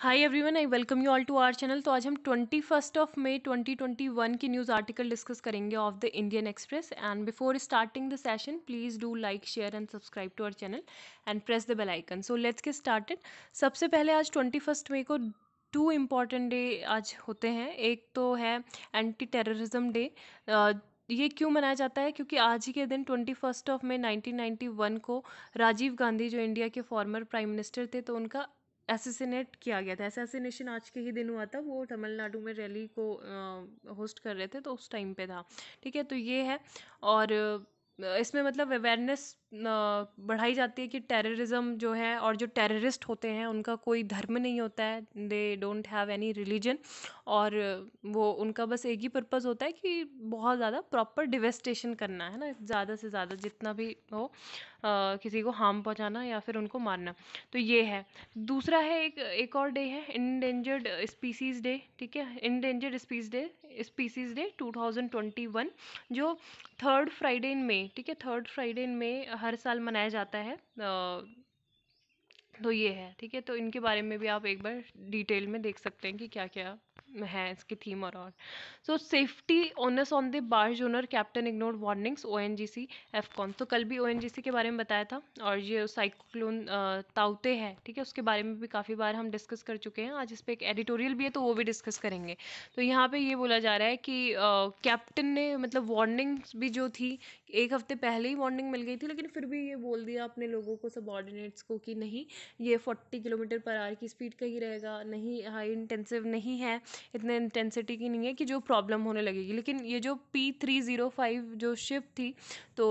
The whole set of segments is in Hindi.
High everyone I welcome you all to our channel तो आज हम twenty first of May twenty twenty one की न्यूज़ आर्टिकल डिस्कस करेंगे of the Indian Express and before starting the session please do like share and subscribe to our channel and press the bell icon so let's get started सबसे पहले आज ट्वेंटी फर्स्ट मे को टू इम्पॉर्टेंट डे आज होते हैं एक तो है एंटी टेररिज्म डे ये क्यों मनाया जाता है क्योंकि आज ही के दिन twenty first of May one को राजीव गांधी जो इंडिया के फॉर्मर प्राइम मिनिस्टर थे तो उनका एसेसिनेट किया गया था एसेसिनेशन आज के ही दिन हुआ था वो तमिलनाडु में रैली को होस्ट कर रहे थे तो उस टाइम पे था ठीक है तो ये है और इसमें मतलब अवेयरनेस बढ़ाई जाती है कि टेररिज़्म जो है और जो टेररिस्ट होते हैं उनका कोई धर्म नहीं होता है they don't have any religion और वो उनका बस एक ही पर्पज़ होता है कि बहुत ज़्यादा प्रॉपर डिवेस्टेशन करना है ना ज़्यादा से ज़्यादा जितना भी हो आ, किसी को हार्म पहुँचाना या फिर उनको मारना तो ये है दूसरा है एक एक और डे है इनडेंजर्ड स्पीसीज़ डे ठीक है endangered species day species day 2021 जो थर्ड फ्राइडे इन मे ठीक है थर्ड फ्राइडे इन मे हर साल मनाया जाता है तो ये है ठीक है तो इनके बारे में भी आप एक बार डिटेल में देख सकते हैं कि क्या क्या है इसकी थीम और और so safety onus on the barge owner captain ignore warnings O N G C एफ कॉन तो कल भी ओ एन जी सी के बारे में बताया था और ये साइक्लोन ताउते हैं ठीक है उसके बारे में भी काफ़ी बार हम डिस्कस कर चुके हैं आज इस पर एक एडिटोरियल भी है तो वो भी डिस्कस करेंगे तो यहाँ पे ये बोला जा रहा है कि कैप्टन ने मतलब वार्निंग्स भी जो थी एक हफ्ते पहले ही वार्निंग मिल गई थी लेकिन फिर भी ये बोल दिया अपने लोगों को सबॉर्डिनेट्स को कि नहीं ये फोर्टी किलोमीटर पर आर की स्पीड का ही रहेगा नहीं हाई इंटेंसिव नहीं है इतने इंटेंसिटी की नहीं है कि जो प्रॉब्लम होने लगेगी लेकिन ये जो पी थ्री ज़ीरो फाइव जो शिफ्ट थी तो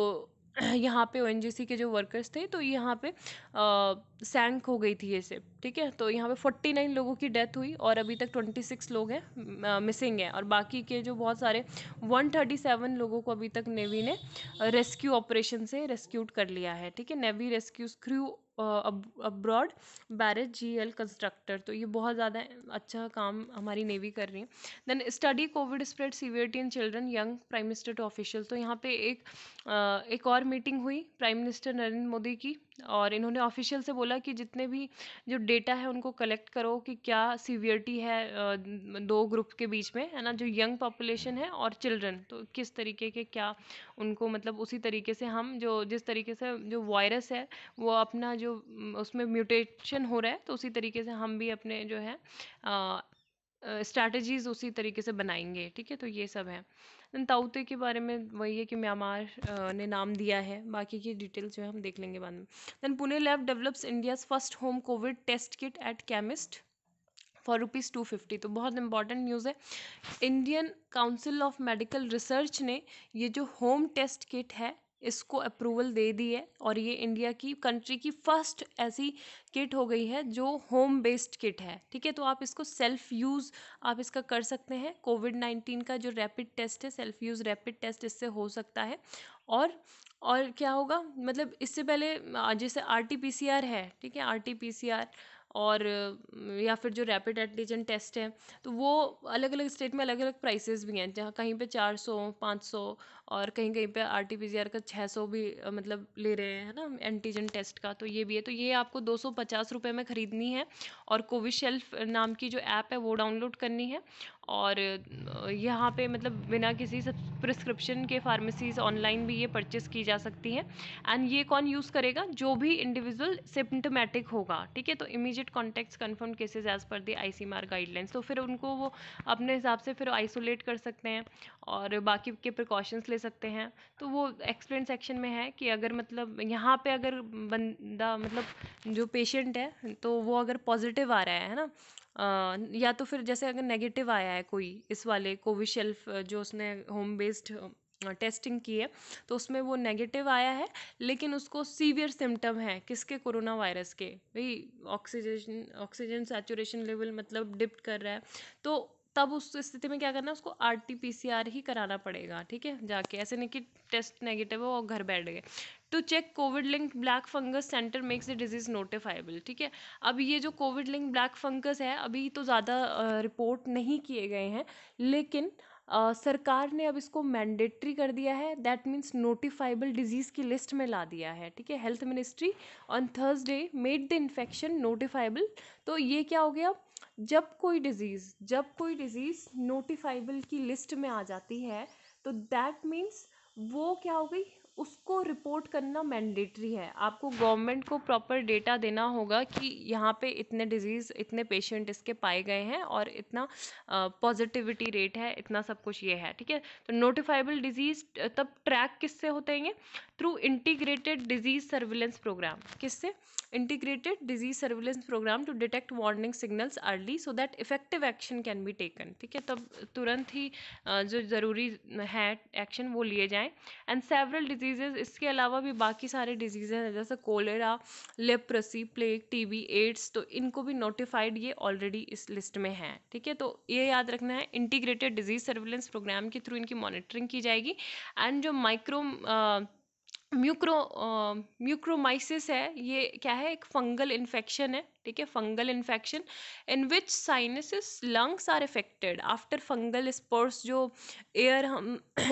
यहाँ पे ओ एन जी सी के जो वर्कर्स थे तो यहाँ पे सैंक हो गई थी ये सब ठीक है तो यहाँ पे फोर्टी नाइन लोगों की डेथ हुई और अभी तक ट्वेंटी सिक्स लोग हैं मिसिंग हैं और बाकी के जो बहुत सारे वन थर्टी सेवन लोगों को अभी तक नेवी ने रेस्क्यू ऑपरेशन से रेस्क्यूड कर लिया है ठीक है navy rescue crew abroad barge G L constructor तो ये बहुत ज़्यादा अच्छा काम हमारी नेवी कर रही है then study COVID spread severity in children young prime minister to official तो यहाँ पे एक एक और मीटिंग हुई प्राइम मिनिस्टर नरेंद्र मोदी की और इन्होंने ऑफिशियल से बोला कि जितने भी जो डेटा है उनको कलेक्ट करो कि क्या सीवियरिटी है दो ग्रुप के बीच में है ना जो यंग पॉपुलेशन है और चिल्ड्रन तो किस तरीके के क्या उनको मतलब उसी तरीके से हम जो जिस तरीके से जो वायरस है वो अपना जो उसमें म्यूटेशन हो रहा है तो उसी तरीके से हम भी अपने जो है स्ट्रैटेजीज़ उसी तरीके से बनाएंगे ठीक है तो ये सब है दैन ताउते के बारे में वही है कि म्यांमार ने नाम दिया है बाकी की डिटेल्स जो है हम देख लेंगे बाद में then Pune lab develops India's first home COVID test kit at chemist for rupees two fifty तो बहुत इंपॉर्टेंट न्यूज़ है Indian Council of Medical Research ने ये जो होम टेस्ट किट है इसको अप्रूवल दे दी है और ये इंडिया की कंट्री की फर्स्ट ऐसी किट हो गई है जो होम बेस्ड किट है ठीक है तो आप इसको सेल्फ यूज़ आप इसका कर सकते हैं कोविड नाइन्टीन का जो रैपिड टेस्ट है सेल्फ यूज़ रैपिड टेस्ट इससे हो सकता है और और क्या होगा मतलब इससे पहले जैसे R T P C R है ठीक है R T P C R और या फिर जो रैपिड एंटीजन टेस्ट है तो वो अलग अलग स्टेट में अलग अलग प्राइसेस भी हैं जहाँ कहीं पे 400 500 और कहीं कहीं पे R T P C R का छः सौ भी मतलब ले रहे हैं ना एंटीजन टेस्ट का तो ये भी है तो ये आपको दो सौ पचास रुपये में ख़रीदनी है और कोविशेल्फ नाम की जो ऐप है वो डाउनलोड करनी है और यहाँ पे मतलब बिना किसी प्रिस्क्रिप्शन के फार्मेसीज ऑनलाइन भी ये परचेस की जा सकती हैं एंड ये कौन यूज़ करेगा जो भी इंडिविजुअल सिम्टोमेटिक होगा ठीक है तो immediate contact confirm cases as per the I C guidelines तो फिर उनको वो अपने हिसाब से फिर आइसोलेट कर सकते हैं और बाकी के प्रिकॉशंस ले दे सकते हैं तो वो एक्सप्लेन सेक्शन में है कि अगर मतलब यहाँ पे अगर बंदा मतलब जो पेशेंट है तो वो अगर पॉजिटिव आ रहा है ना या तो फिर जैसे अगर नेगेटिव आया है कोई इस वाले कोविशेल्फ जो उसने होम बेस्ड टेस्टिंग की है तो उसमें वो नेगेटिव आया है लेकिन उसको सीवियर सिम्टम है किसके कोरोना वायरस के भाई ऑक्सीजन ऑक्सीजन सेचुरेशन लेवल मतलब डिप्ट कर रहा है तो तब उस स्थिति में क्या करना है उसको R T P C R ही कराना पड़ेगा ठीक है जाके ऐसे नहीं कि टेस्ट नेगेटिव हो और घर बैठ गए to check COVID link black fungus centre makes the disease notifiable ठीक है अब ये जो कोविड लिंक ब्लैक फंगस है अभी तो ज़्यादा रिपोर्ट नहीं किए गए हैं लेकिन सरकार ने अब इसको मैंडेटरी कर दिया है दैट मीन्स नोटिफाइबल डिजीज़ की लिस्ट में ला दिया है ठीक है health ministry on Thursday made the infection notifiable तो ये क्या हो गया जब कोई डिज़ीज़ जब कोई डिज़ीज़ नोटिफाइबल की लिस्ट में आ जाती है तो दैट मीन्स वो क्या हो गई उसको रिपोर्ट करना मैंडेटरी है आपको गवर्नमेंट को प्रॉपर डेटा देना होगा कि यहाँ पे इतने डिजीज़ इतने पेशेंट इसके पाए गए हैं और इतना पॉजिटिविटी रेट है इतना सब कुछ ये है ठीक है तो नोटिफाइबल डिजीज़ तब ट्रैक किससे होते हैं through integrated disease surveillance programme किससे integrated disease surveillance programme to detect warning signals early so that effective action can be taken ठीक है तब तुरंत ही जो ज़रूरी है एक्शन वो लिए जाएँ एंड सेवरल डिजीज डिजीज़ इसके अलावा भी बाकी सारे डिजीजे हैं जैसे cholera leprosy plague TB AIDS तो इनको भी नोटिफाइड ये ऑलरेडी इस लिस्ट में है ठीक है तो ये याद रखना है इंटीग्रेटेड डिजीज़ सर्विलेंस प्रोग्राम के थ्रू इनकी मॉनिटरिंग की जाएगी एंड जो माइक्रो म्यूक्रो म्यूक्रोमाइसिस है ये क्या है एक फंगल इन्फेक्शन है ठीक है fungal infection in which sinuses lungs are affected after fungal spores जो एयर हम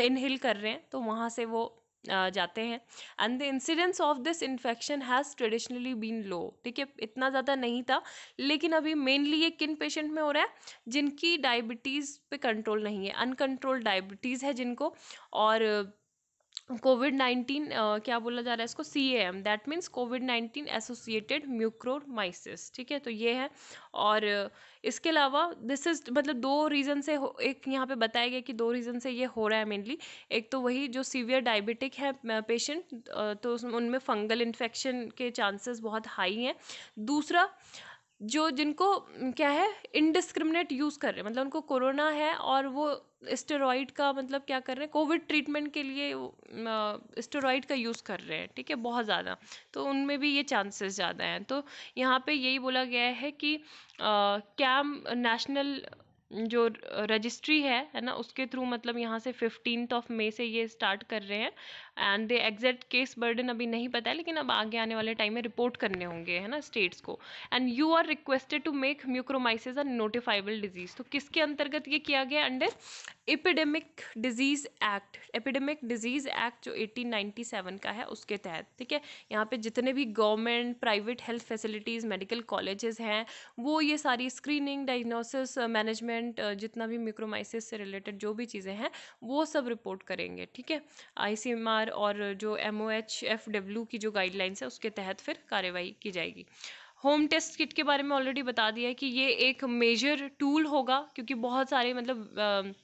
इनहेल कर रहे हैं तो वहाँ से वो जाते हैं and the incidence of this infection has traditionally been low ठीक है इतना ज़्यादा नहीं था लेकिन अभी मेनली ये किन पेशेंट में हो रहा है जिनकी डायबिटीज़ पे कंट्रोल नहीं है अनकंट्रोल्ड डायबिटीज़ है जिनको और कोविड नाइन्टीन क्या बोला जा रहा है इसको C A M that means COVID nineteen associated mucormycosis ठीक है तो ये है और इसके अलावा दिस इज मतलब दो रीज़न से एक यहाँ पे बताया गया कि दो रीज़न से ये हो रहा है मेनली एक तो वही जो सीवियर डायबिटिक है पेशेंट तो उसमें उनमें फंगल इन्फेक्शन के चांसेस बहुत हाई हैं दूसरा जो जिनको क्या है इनडिस्क्रिमिनेट यूज़ कर रहे हैं मतलब उनको कोरोना है और वो स्टेरॉइड का मतलब क्या कर रहे हैं कोविड ट्रीटमेंट के लिए स्टेरॉइड का यूज़ कर रहे हैं ठीक है बहुत ज़्यादा तो उनमें भी ये चांसेस ज़्यादा हैं तो यहाँ पे यही बोला गया है कि कैम नेशनल जो रजिस्ट्री है है ना उसके थ्रू मतलब यहाँ से फिफ्टीन ऑफ मे से ये स्टार्ट कर रहे हैं and the exact case burden अभी नहीं पता है लेकिन अब आगे आने वाले टाइम में रिपोर्ट करने होंगे है ना स्टेट्स को and you are requested to make mucormycosis a notifiable disease तो किसके अंतर्गत ये किया गया under epidemic disease act epidemic disease act जो 1897 का है उसके तहत ठीक है यहाँ पे जितने भी government private health facilities medical colleges हैं वो ये सारी स्क्रीनिंग डायग्नोसिस मैनेजमेंट जितना भी म्यूक्रोमाइसिस से रिलेटेड जो भी चीज़ें हैं वो सब रिपोर्ट करेंगे ठीक है I C M R R और जो M O H F W की जो गाइडलाइंस है उसके तहत फिर कार्रवाई की जाएगी होम टेस्ट किट के बारे में ऑलरेडी बता दिया है कि ये एक मेजर टूल होगा क्योंकि बहुत सारे मतलब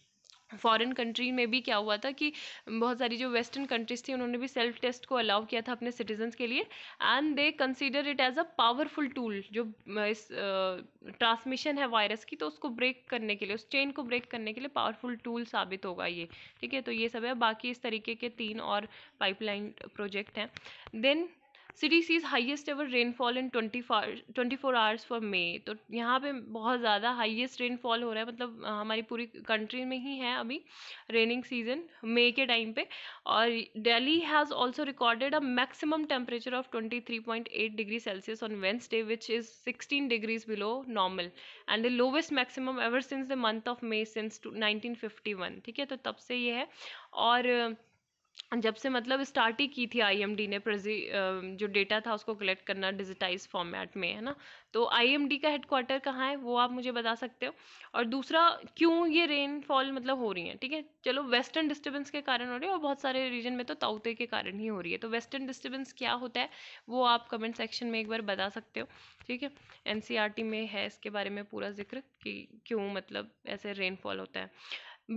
फॉरेन कंट्री में भी क्या हुआ था कि बहुत सारी जो वेस्टर्न कंट्रीज थी उन्होंने भी सेल्फ टेस्ट को अलाउ किया था अपने सिटीजन्स के लिए and they consider it as a powerful tool जो इस ट्रांसमिशन है वायरस की तो उसको ब्रेक करने के लिए उस चेन को ब्रेक करने के लिए पावरफुल टूल साबित होगा ये ठीक है तो ये सब है बाकी इस तरीके के तीन और पाइपलाइन प्रोजेक्ट हैं then city sees highest ever rainfall in twenty twenty four hours for May तो यहाँ पे बहुत ज़्यादा हाइएस्ट रेनफॉल हो रहा है मतलब हमारी पूरी कंट्री में ही है अभी रेनिंग सीजन मे के टाइम पे और Delhi has also recorded a maximum temperature of twenty three point eight degree Celsius on Wednesday which is sixteen degrees below normal and the lowest maximum ever since the month of May since nineteen fifty one ठीक है तो तब से ये है और जब से मतलब स्टार्ट ही की थी आईएमडी ने प्रजी जो डेटा था उसको कलेक्ट करना डिजिटाइज फॉर्मेट में है ना तो आईएमडी का हेडक्वार्टर कहाँ है वो आप मुझे बता सकते हो और दूसरा क्यों ये रेनफॉल मतलब हो रही है ठीक है चलो वेस्टर्न डिस्टर्बेंस के कारण हो रही है और बहुत सारे रीजन में तो ताउते के कारण ही हो रही है तो वेस्टर्न डिस्टर्बेंस क्या होता है वो आप कमेंट सेक्शन में एक बार बता सकते हो ठीक है एन e में है इसके बारे में पूरा जिक्र कि क्यों मतलब ऐसे रेनफॉल होता है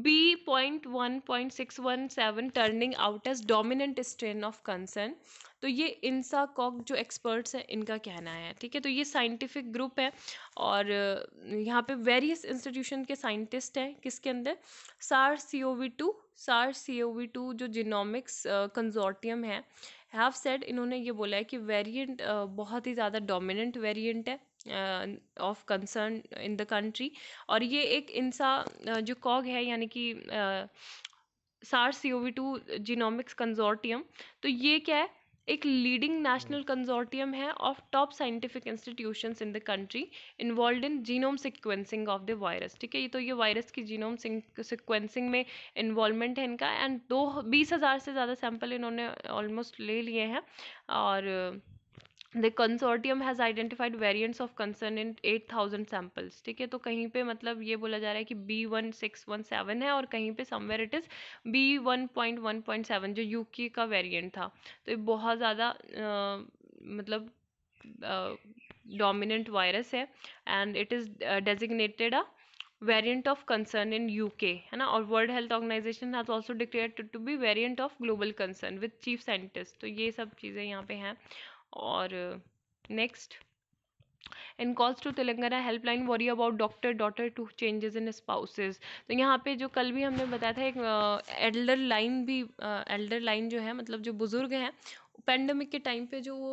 B point one point six one seven turning out as dominant strain of concern तो ये इंसा कॉक जो एक्सपर्ट्स हैं इनका कहना है ठीक है तो ये साइंटिफिक ग्रुप है और यहाँ पे वेरियस इंस्टीट्यूशन के साइंटिस्ट हैं किसके अंदर सार C O V two SARS C O V two जो जिनोमिक्स कंजोर्टियम है हैव सेड इन्होंने ये बोला है कि वेरिएंट बहुत ही ज़्यादा डोमिनेंट वेरिएंट है of concern in the country और ये एक इंसा जो कॉग है यानी कि SARS C O V two genomics consortium तो ये क्या है एक लीडिंग नेशनल कंजोर्टियम है of top scientific institution in the country involve in genome sequencing of the virus ठीक है ये तो ये वायरस की जीनोम सिक्वेंसिंग में इन्वॉल्वमेंट है इनका एंड दो बीस हज़ार से ज़्यादा सैम्पल इन्होंने ऑलमोस्ट ले लिए हैं और the consortium has identified variants of concern in eight thousand samples ठीक है तो कहीं पे मतलब ये बोला जा रहा है कि B one six one seven है और कहीं पे somewhere it is B one point one point seven जो यूके का वेरियंट था तो ये बहुत ज़्यादा मतलब डोमिनेंट वायरस है and it is designated a of concern in U K है ना और world health organisation has also declare to be variant of global concern with chief scientist तो ये सब चीज़ें यहाँ पे हैं और next in calls to Telangana helpline worry about doctor daughter to changes in spouses तो यहाँ पे जो कल भी हमने बताया था एक एल्डर लाइन भी एल्डर लाइन जो है मतलब जो बुज़ुर्ग हैं पेंडेमिक के टाइम पे जो वो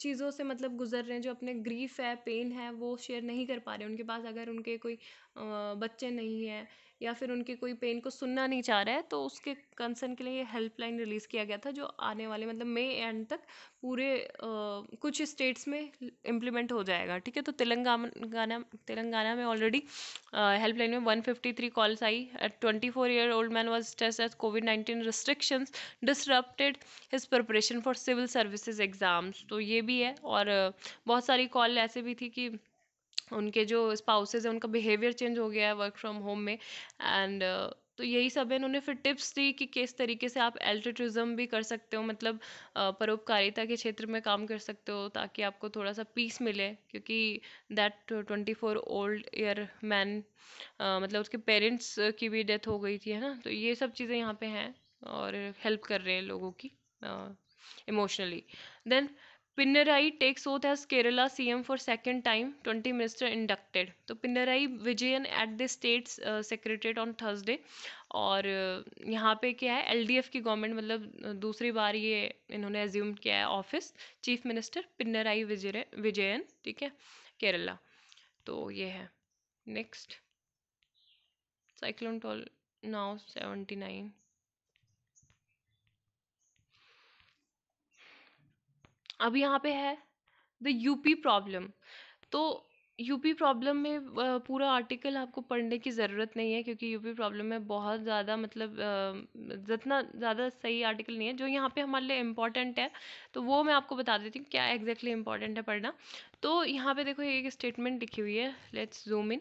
चीज़ों से मतलब गुजर रहे हैं जो अपने ग्रीफ है पेन है वो शेयर नहीं कर पा रहे उनके पास अगर उनके कोई बच्चे नहीं हैं या फिर उनके कोई पेन को सुनना नहीं चाह रहा है तो उसके कंसर्न के लिए ये हेल्पलाइन रिलीज़ किया गया था जो आने वाले मतलब मई एंड तक पूरे आ, कुछ स्टेट्स में इम्प्लीमेंट हो जाएगा ठीक है तो तेलंगाना तेलंगाना में ऑलरेडी हेल्पलाइन में वन फिफ्टी थ्री कॉल्स आई at twenty four year old man was test at COVID nineteen restrictions disrupted his preparation for civil services exams तो ये भी है और बहुत सारी कॉल ऐसे भी थी कि उनके जो स्पाउसेज हैं उनका बिहेवियर चेंज हो गया है वर्क फ्रॉम होम में एंड तो यही सब है इन्होंने फिर टिप्स दी कि किस तरीके से आप एल्ट्रिट्रिज्म भी कर सकते हो मतलब परोपकारिता के क्षेत्र में काम कर सकते हो ताकि आपको थोड़ा सा पीस मिले क्योंकि that twenty four old year man मतलब उसके पेरेंट्स की भी डेथ हो गई थी है ना तो ये सब चीज़ें यहाँ पे हैं और हेल्प कर रहे हैं लोगों की emotionally then Pinarayi takes oath as Kerala M for second time twenty minister inducted तो Pinarayi Vijayan at the state secretariat on Thursday और uh, यहाँ पे क्या है एल डी एफ़ की गवर्नमेंट मतलब uh, दूसरी बार ये इन्होंने एज्यूम किया है office chief minister Pinarayi Vijay Vijayan ठीक है केरला तो ये है next cyclone toll now seventy nine अब यहाँ पे है द यूपी प्रॉब्लम तो यूपी प्रॉब्लम में पूरा आर्टिकल आपको पढ़ने की ज़रूरत नहीं है क्योंकि यूपी प्रॉब्लम में बहुत ज़्यादा मतलब जितना ज़्यादा सही आर्टिकल नहीं है जो यहाँ पे हमारे लिए इम्पॉर्टेंट है तो वो मैं आपको बता देती हूँ क्या एग्जैक्टली exactly इम्पॉर्टेंट है पढ़ना तो यहाँ पे देखो एक स्टेटमेंट लिखी हुई है let's zoom in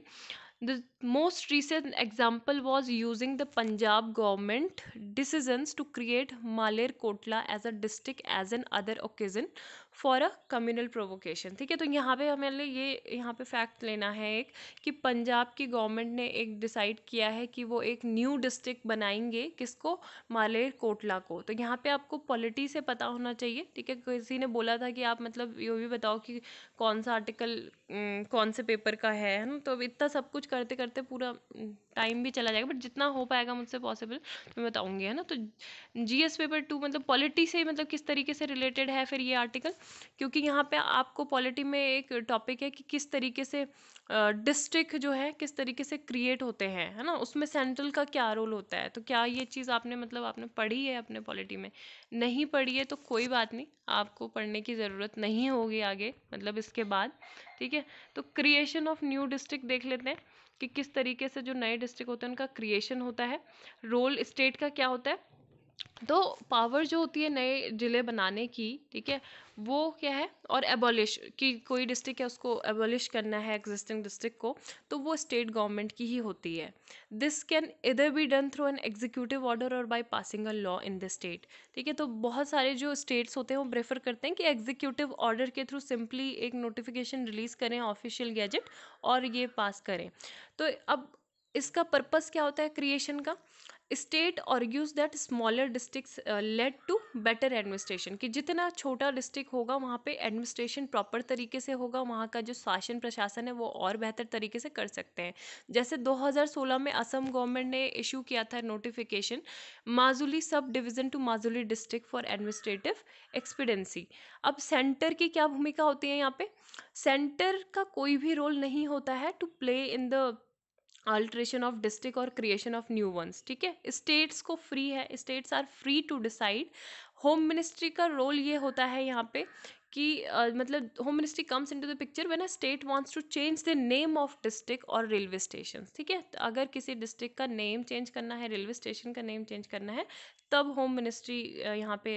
The most recent example was using the Punjab government decisions to create Malerkotla as a district as an other occasion for a communal provocation ठीक है तो यहाँ पे हमें ये यहाँ पे फैक्ट लेना है एक कि पंजाब की गवर्नमेंट ने एक डिसाइड किया है कि वो एक न्यू डिस्ट्रिक्ट बनाएंगे किसको मालेर कोटला को तो यहाँ पे आपको पॉलिटी से पता होना चाहिए ठीक है किसी ने बोला था कि आप मतलब ये भी बताओ कि कौन सा आर्टिकल कौन से पेपर का है ना तो इतना सब कुछ करते करते पूरा टाइम भी चला जाएगा बट जितना हो पाएगा मुझसे पॉसिबल तो मैं बताऊँगी है ना तो जीएस पेपर टू मतलब पॉलिटी से मतलब किस तरीके से रिलेटेड है फिर ये आर्टिकल क्योंकि यहाँ पे आपको पॉलिटी में एक टॉपिक है कि किस तरीके से डिस्ट्रिक्ट जो है किस तरीके से क्रिएट होते हैं है ना उसमें सेंट्रल का क्या रोल होता है तो क्या ये चीज़ आपने मतलब आपने पढ़ी है अपने पॉलिटी में नहीं पढ़ी है तो कोई बात नहीं आपको पढ़ने की ज़रूरत नहीं होगी आगे मतलब इसके बाद ठीक है तो क्रिएशन ऑफ न्यू डिस्ट्रिक्ट देख लेते हैं कि किस तरीके से जो नए डिस्ट्रिक्ट होते हैं उनका क्रिएशन होता है रोल स्टेट का क्या होता है तो पावर जो होती है नए ज़िले बनाने की ठीक है वो क्या है और एबॉलिश कि कोई डिस्ट्रिक्ट है उसको एबॉलिश करना है एग्जिस्टिंग डिस्ट्रिक्ट को तो वो स्टेट गवर्नमेंट की ही होती है this can either be done through an executive order और by passing a law in the state ठीक है तो बहुत सारे जो स्टेट्स होते हैं वो प्रेफर करते हैं कि एग्जीक्यूटिव ऑर्डर के थ्रू सिंपली एक नोटिफिकेशन रिलीज़ करें ऑफिशियल गैजेट और ये पास करें तो अब इसका पर्पज़ क्या होता है क्रिएशन का state argues that smaller district lead to better administration कि जितना छोटा डिस्ट्रिक्ट होगा वहाँ पे एडमिनिस्ट्रेशन प्रॉपर तरीके से होगा वहाँ का जो शासन प्रशासन है वो और बेहतर तरीके से कर सकते हैं जैसे 2016 में असम गवर्नमेंट ने इशू किया था notification Majuli sub division to Majuli district for administrative expediency अब सेंटर की क्या भूमिका होती है यहाँ पे सेंटर का कोई भी रोल नहीं होता है to play in the alteration of district और क्रिएशन ऑफ न्यू वंस ठीक है स्टेट्स को फ्री है states are free to decide home ministry का रोल ये होता है यहाँ पे कि uh, मतलब home ministry comes into the picture when a state wants to change the name of district और रेलवे स्टेशन ठीक है तो अगर किसी डिस्ट्रिक्ट का नेम चेंज करना है रेलवे स्टेशन का नेम चेंज करना है तब होम मिनिस्ट्री यहाँ पे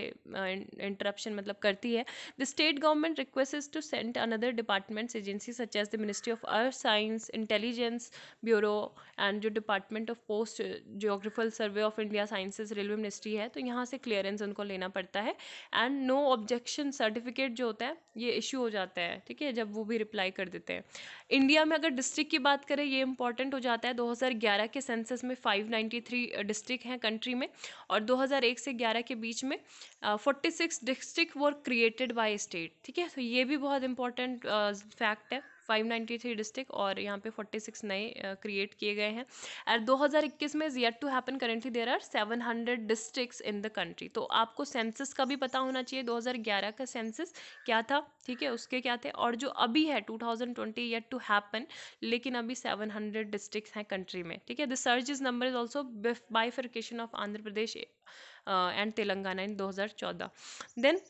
इंटरप्शन मतलब करती है the state government request to send another departments agency such as the ministry of earth science intelligence bureau and जो department of post geographical survey of India sciences railway ministry है तो यहाँ से क्लियरेंस उनको लेना पड़ता है एंड नो ऑब्जेक्शन सर्टिफिकेट जो होता है ये इश्यू हो जाता है ठीक है जब वो भी रिप्लाई कर देते हैं इंडिया में अगर डिस्ट्रिक्ट की बात करें ये इंपॉर्टेंट हो जाता है 2011 के सेंसस में 593 डिस्ट्रिक्ट हैं कंट्री में और 2001 से 11 के बीच में forty six district were created by state ठीक है तो ये भी बहुत इंपॉर्टेंट फैक्ट है 593 डिस्ट्रिक्ट और यहाँ पे 46 नए क्रिएट किए गए हैं एंड 2021 में is yet to happen currently there are 700 districts in the country तो आपको सेंसस का भी पता होना चाहिए 2011 का सेंसस क्या था ठीक है उसके क्या थे और जो अभी है 2020 थाउजेंड येट टू हैपन लेकिन अभी 700 डिस्ट्रिक्ट हैं कंट्री में ठीक है the surge is number is also bifurcation of Andhra Pradesh and Telangana in दो हज़ार चौदह देन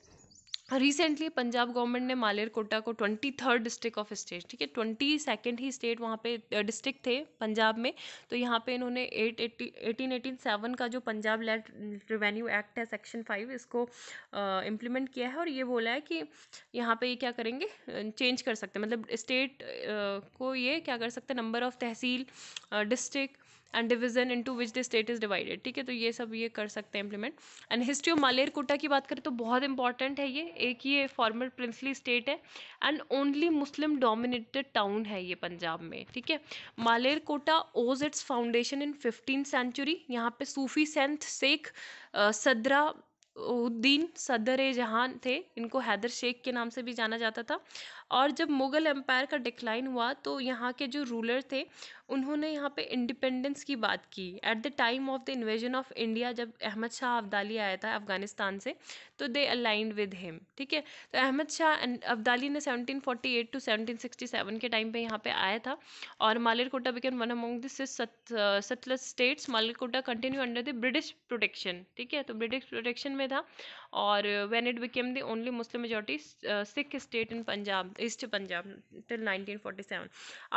रिसेंटली पंजाब गवर्नमेंट ने मालेर कोटा को twenty third district of state ठीक है ट्वेंटी सेकेंड ही स्टेट वहाँ पे डिस्ट्रिक्ट थे पंजाब में तो यहाँ पे इन्होंने eight eighty eighteen eighteen seven का जो पंजाब लैंड रेवेन्यू एक्ट है सेक्शन फाइव इसको इम्प्लीमेंट किया है और ये बोला है कि यहाँ पे ये क्या करेंगे चेंज कर सकते मतलब स्टेट को ये क्या कर सकते number of tehsil district and division into which the state is divided ठीक है तो ये सब ये कर सकते हैं implement and history of Malerkotla की बात करें तो बहुत इंपॉर्टेंट है ये एक ये फॉर्मर प्रिंसली स्टेट है and only Muslim dominated town है ये पंजाब में ठीक है Malerkotla owes its foundation in fifteen century यहाँ पे सूफी सेंथ शेख सदरा उद्दीन सदर जहान थे इनको हैदर शेख के नाम से भी जाना जाता था और जब मुग़ल एम्पायर का डिक्लाइन हुआ तो यहाँ के जो रूलर थे उन्होंने यहाँ पे इंडिपेंडेंस की बात की at the time of the invasion of India जब अहमद शाह अब्दाली आया था अफगानिस्तान से तो दे अलाइंड विद हिम ठीक है तो अहमद शाह अब्दाली ने 1748 टू 1767 के टाइम पे यहाँ पे आया था और Malerkotla became one among this states Malerkotla continue under the British protection ठीक है तो ब्रिटिश प्रोटेक्शन में था और when it became the only Muslim majority Sikh state in Punjab east Punjab till nineteen forty seven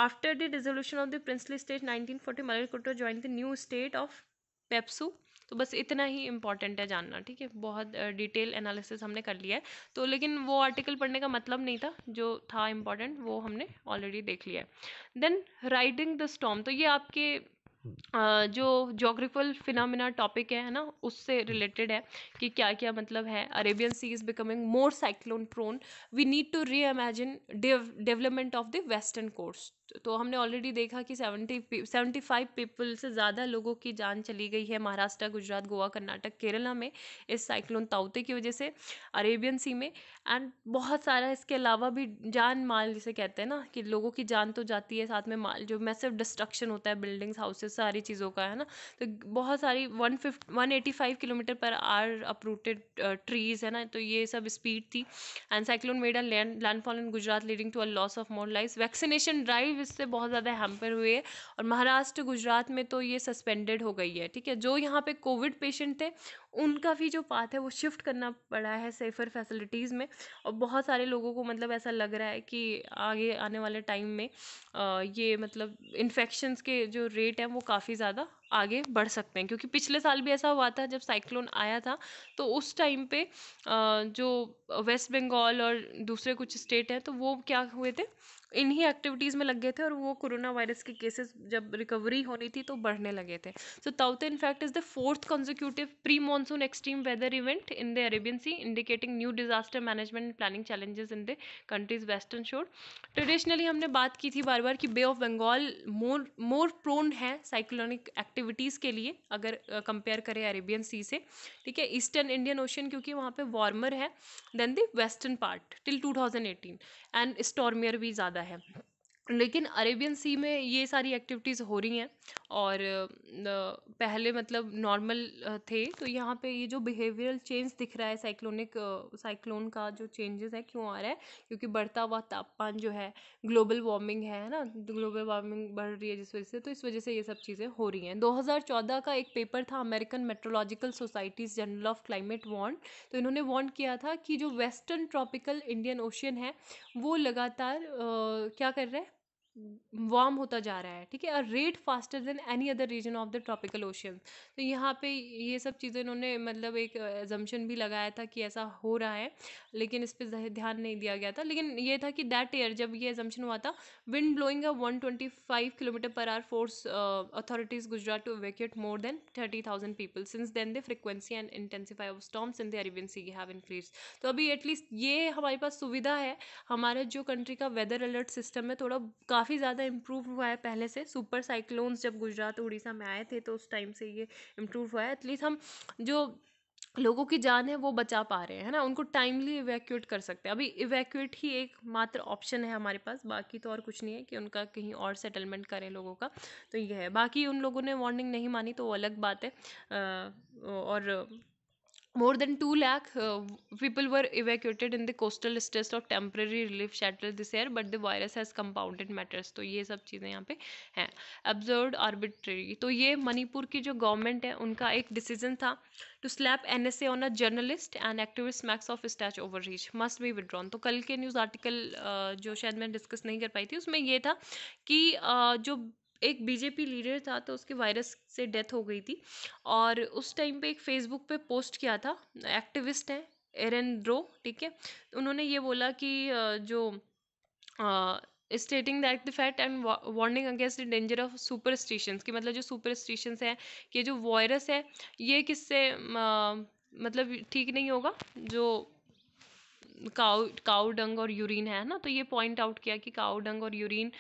after the resolution of the princely state nineteen forty Malerkotla join the new state of PEPSU तो बस इतना ही इंपॉर्टेंट है जानना ठीक है बहुत डिटेल uh, एनालिसिस हमने कर लिया है तो लेकिन वो आर्टिकल पढ़ने का मतलब नहीं था जो था इम्पॉर्टेंट वो हमने ऑलरेडी देख लिया है देन राइडिंग द स्टॉम तो ये आपके जो जोग्राफिकल फिनमिना टॉपिक है ना उससे रिलेटेड हम्म। है कि क्या क्या मतलब है Arabian sea is becoming more cyclone prone we need to reimagine development of the western कोर्स तो हमने ऑलरेडी देखा कि सेवेंटी सेवेंटी फाइव पीपल से ज़्यादा लोगों की जान चली गई है महाराष्ट्र गुजरात गोवा कर्नाटक केरला में इस साइक्लोन ताउते की वजह से अरेबियन सी में एंड बहुत सारा इसके अलावा भी जान माल जिसे कहते हैं ना कि लोगों की जान तो जाती है साथ में माल जो मैसेव डिस्ट्रक्शन होता है बिल्डिंग्स हाउसेस सारी चीज़ों का है ना तो बहुत सारी one fifty one eighty five kilometer per hour uprooted trees है ना तो ये सब स्पीड थी and cyclone made a landfall in Gujarat leading to a loss of more life vaccination drive इससे बहुत ज़्यादा हैम्पर हुए और महाराष्ट्र गुजरात में तो ये सस्पेंडेड हो गई है ठीक है जो यहाँ पे कोविड पेशेंट थे उनका भी जो पाथ है वो शिफ्ट करना पड़ा है सेफ़र फैसिलिटीज़ में और बहुत सारे लोगों को मतलब ऐसा लग रहा है कि आगे आने वाले टाइम में ये मतलब इन्फेक्शन्स के जो रेट हैं वो काफ़ी ज़्यादा आगे बढ़ सकते हैं क्योंकि पिछले साल भी ऐसा हुआ था जब साइक्लोन आया था तो उस टाइम पे जो वेस्ट बंगाल और दूसरे कुछ स्टेट हैं तो वो क्या हुए थे इन्हीं एक्टिविटीज़ में लग गए थे और वो कोरोना वायरस के केसेस जब रिकवरी होनी थी तो बढ़ने लगे थे सो ताउते in fact is the fourth consecutive pre मॉन monsoon extreme weather event in the Arabian Sea, indicating new disaster management and planning challenges in the country's western shore. Traditionally हमने बात की थी बार बार कि bay of Bengal more more prone है साइक्लोनिक एक्टिविटीज़ के लिए अगर कंपेयर uh, करें अरेबियन सी से ठीक है ईस्टर्न इंडियन ओशन क्योंकि वहाँ पे वार्मर है than the western part till 2018 and stormier भी ज़्यादा है लेकिन अरेबियन सी में ये सारी एक्टिविटीज़ हो रही हैं और पहले मतलब नॉर्मल थे तो यहाँ पे ये जो बिहेवियरल चेंज दिख रहा है साइक्लोनिक साइक्लोन का जो चेंजेस है क्यों आ रहा है क्योंकि बढ़ता हुआ तापमान जो है ग्लोबल वार्मिंग है ना ग्लोबल वार्मिंग बढ़ रही है जिस वजह से तो इस वजह से ये सब चीज़ें हो रही हैं दो का एक पेपर था American meteorological society's journal of climate want तो इन्होंने वॉन्ट किया था कि जो वेस्टर्न ट्रॉपिकल इंडियन ओशियन है वो लगातार आ, क्या कर रहे हैं वार्म होता जा रहा है ठीक है और rate faster than any other region of the tropical ocean तो यहाँ पे ये सब चीज़ें इन्होंने मतलब एक एजम्पन भी लगाया था कि ऐसा हो रहा है लेकिन इस पर ध्यान नहीं दिया गया था लेकिन ये था कि दैट ईयर जब ये एजम्पन हुआ था wind blowing a five kilometer per hour force authorities Gujarat to vacate more than thirty thousand people since then the frequency and intensify of storms in the Arabian sea have increase तो अभी एटलीस्ट ये हमारे पास सुविधा है हमारा जो कंट्री का वेदर अलर्ट सिस्टम है थोड़ा काफ़ी ज़्यादा इम्प्रूव हुआ है पहले से सुपर साइक्लोन्स जब गुजरात उड़ीसा में आए थे तो उस टाइम से ये इम्प्रूव हुआ है एटलीस्ट हम जो लोगों की जान है वो बचा पा रहे हैं है ना उनको टाइमली इवैक्यूएट कर सकते हैं अभी इवैक्यूएट ही एक मात्र ऑप्शन है हमारे पास बाकी तो और कुछ नहीं है कि उनका कहीं और सेटलमेंट करें लोगों का तो ये है बाकी उन लोगों ने वार्निंग नहीं मानी तो वो अलग बात है और more than 2 lakh uh, people were evacuated in the coastal stress of temporary relief shelter this year but the virus has compounded matters to ye sab cheeze yahan pe hain absurd arbitrary to ye manipur ki jo government hai unka ek decision tha to slap nsa on a journalist and activist max of max of state's overreach must be withdrawn तो कल के न्यूज़ आर्टिकल जो शायद मैं डिस्कस नहीं कर पाई थी उसमें यह था कि जो एक बीजेपी लीडर था तो उसके वायरस से डेथ हो गई थी और उस टाइम पे एक फेसबुक पे पोस्ट किया था एक्टिविस्ट हैं एरन ड्रो ठीक है उन्होंने ये बोला कि जो stating that the fact and warning against the danger of super station कि मतलब जो सुपरस्टिशंस हैं ये जो वायरस है ये किससे मतलब ठीक नहीं होगा जो काउ काउ डंग और यूरिन है ना तो ये पॉइंट आउट किया कि काउ डंग और urine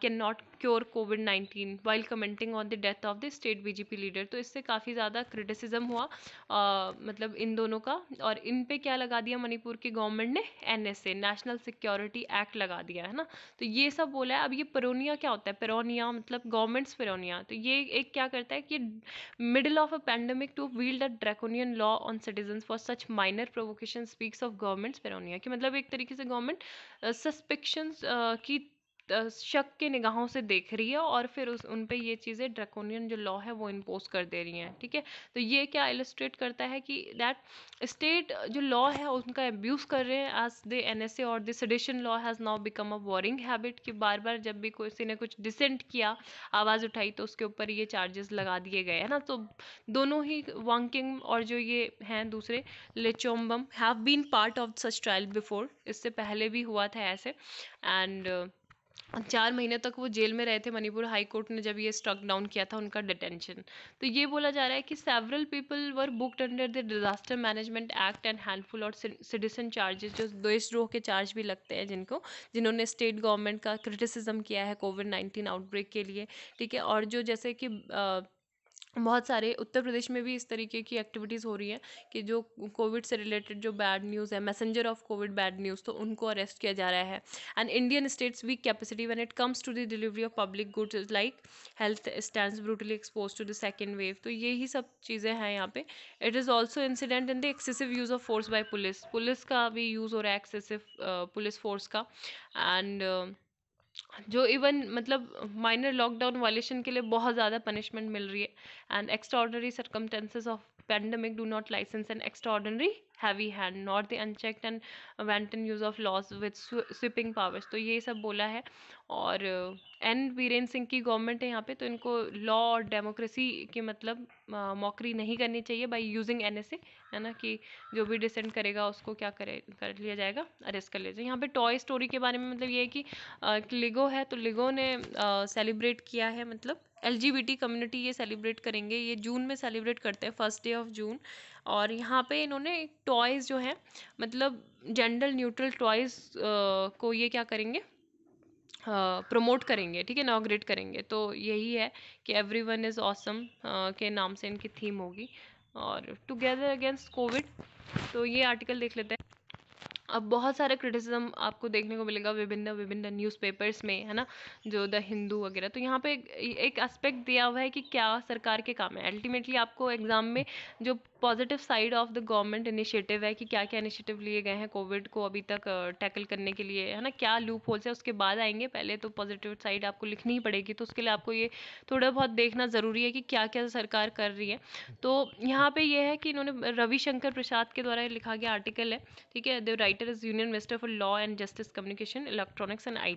can not cure covid nineteen while commenting on the death of the state BJP leader तो इससे काफ़ी ज़्यादा क्रिटिसिज्म हुआ आ, uh, मतलब इन दोनों का और इन पे क्या लगा दिया मणिपुर की गवर्नमेंट ने ए नेशनल सिक्योरिटी एक्ट लगा दिया है ना तो ये सब बोला है अब ये परोनिया क्या होता है पेरोनिया मतलब गवर्नमेंट्स पेरोनिया तो ये एक क्या करता है कि middle of a pandemic to wield a draconian law on citizen for such minor provocation speaks of governments paranoia नहीं है कि मतलब एक तरीके से गवर्नमेंट सस्पेक्शन uh, uh, की शक के निगाहों से देख रही है और फिर उस उन पे ये चीज़ें ड्रैकोनियन जो लॉ है वो इम्पोज कर दे रही हैं ठीक है तो ये क्या इलस्ट्रेट करता है कि दैट स्टेट जो लॉ है उनका एब्यूज़ कर रहे हैं as the N S A और the sedition law has now become a warring habit कि बार बार जब भी किसी ने कुछ डिसेंट किया आवाज़ उठाई तो उसके ऊपर ये चार्जेस लगा दिए गए है ना तो दोनों ही वांकिंग और जो ये हैं दूसरे Leichombam have been part of such trial before इससे पहले भी हुआ था ऐसे एंड चार महीने तक वो जेल में रहे थे मणिपुर हाई कोर्ट ने जब ये स्ट्रक डाउन किया था उनका डिटेंशन तो ये बोला जा रहा है कि several people were booked under the disaster management act and handful और सिटीजन चार्जेस जो देशद्रोह के चार्ज भी लगते हैं जिनको जिन्होंने स्टेट गवर्नमेंट का क्रिटिसिज्म किया है कोविड नाइन्टीन आउटब्रेक के लिए ठीक है और जो जैसे कि बहुत सारे उत्तर प्रदेश में भी इस तरीके की एक्टिविटीज़ हो रही हैं कि जो कोविड से रिलेटेड जो बैड न्यूज़ है messenger of covid bad news तो उनको अरेस्ट किया जा रहा है and Indian states weak capacity when it comes to the delivery of public goods like health stand brutally exposed to the second wave तो यही सब चीज़ें हैं यहाँ पे it is also incident in the excessive use of force by police police का भी यूज़ हो रहा है एक्सेसिव पुलिस फोर्स का एंड जो इवन मतलब माइनर लॉकडाउन वायलेशन के लिए बहुत ज़्यादा पनिशमेंट मिल रही है and extraordinary circumstances of pandemic do not license and extraordinary heavy hand not the unchecked and went in use of laws with swiping powers तो ये सब बोला है और एन वीरेंद्र सिंह की गवर्नमेंट है यहाँ पे तो इनको लॉ और डेमोक्रेसी के मतलब मौकरी uh, नहीं करनी चाहिए बाई यूजिंग एन है ना कि जो भी डिसेंड करेगा उसको क्या करे कर लिया जाएगा अरेस्ट कर लिया जाएगा यहाँ पे टॉय स्टोरी के बारे में मतलब ये है कि लिगो uh, है तो लिगो ने सेलिब्रेट uh, किया है मतलब एल कम्युनिटी ये सेलिब्रेट करेंगे ये जून में सेलिब्रेट करते हैं फर्स्ट डे ऑफ जून और यहाँ पे इन्होंने टॉयज़ जो है मतलब जेंडर न्यूट्रल टॉयज़ को ये क्या करेंगे प्रमोट करेंगे ठीक है नॉग्रेट करेंगे तो यही है कि एवरी वन इज़ ऑसम के नाम से इनकी थीम होगी और टुगेदर अगेंस्ट कोविड तो ये आर्टिकल देख लेते हैं अब बहुत सारे क्रिटिसिज्म आपको देखने को मिलेगा विभिन्न विभिन्न न्यूज़पेपर्स में है ना जो द हिंदू वगैरह तो यहाँ पे एक एस्पेक्ट दिया हुआ है कि क्या सरकार के काम है अल्टीमेटली आपको एग्ज़ाम में जो positive side of the government initiative है कि क्या क्या इनिशिएटिव लिए गए हैं कोविड को अभी तक टैकल करने के लिए है ना क्या लूप होल्स है उसके बाद आएंगे पहले तो पॉजिटिव साइड आपको लिखनी ही पड़ेगी तो उसके लिए आपको ये थोड़ा बहुत देखना ज़रूरी है कि क्या क्या सरकार कर रही है तो यहाँ पे ये है कि इन्होंने रविशंकर प्रसाद के द्वारा लिखा गया आर्टिकल है ठीक है the writer is union minister for law and justice communication electronics and IT